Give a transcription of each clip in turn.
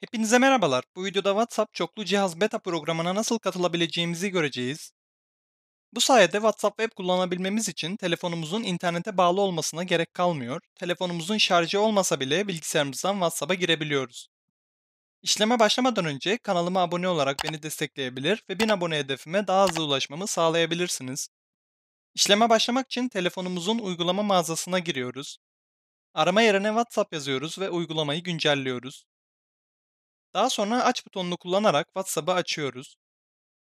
Hepinize merhabalar. Bu videoda WhatsApp çoklu cihaz beta programına nasıl katılabileceğimizi göreceğiz. Bu sayede WhatsApp web kullanabilmemiz için telefonumuzun internete bağlı olmasına gerek kalmıyor. Telefonumuzun şarjı olmasa bile bilgisayarımızdan WhatsApp'a girebiliyoruz. İşleme başlamadan önce kanalıma abone olarak beni destekleyebilir ve 1000 abone hedefime daha hızlı ulaşmamı sağlayabilirsiniz. İşleme başlamak için telefonumuzun uygulama mağazasına giriyoruz. Arama yerine WhatsApp yazıyoruz ve uygulamayı güncelliyoruz. Daha sonra aç butonunu kullanarak WhatsApp'ı açıyoruz.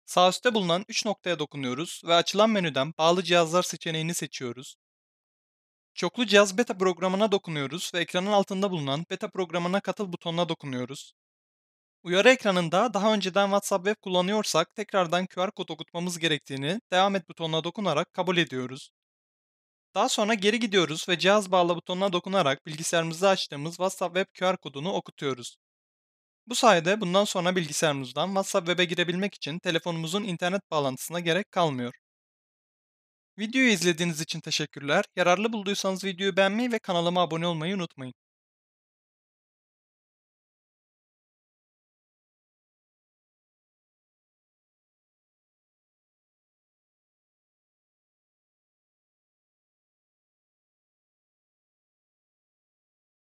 Sağ üstte bulunan 3 noktaya dokunuyoruz ve açılan menüden bağlı cihazlar seçeneğini seçiyoruz. Çoklu cihaz beta programına dokunuyoruz ve ekranın altında bulunan beta programına katıl butonuna dokunuyoruz. Uyarı ekranında daha önceden WhatsApp web kullanıyorsak tekrardan QR kod okutmamız gerektiğini devam et butonuna dokunarak kabul ediyoruz. Daha sonra geri gidiyoruz ve cihaz bağla butonuna dokunarak bilgisayarımızda açtığımız WhatsApp web QR kodunu okutuyoruz. Bu sayede bundan sonra bilgisayarımızdan WhatsApp Web'e girebilmek için telefonumuzun internet bağlantısına gerek kalmıyor. Videoyu izlediğiniz için teşekkürler. Yararlı bulduysanız videoyu beğenmeyi ve kanalıma abone olmayı unutmayın.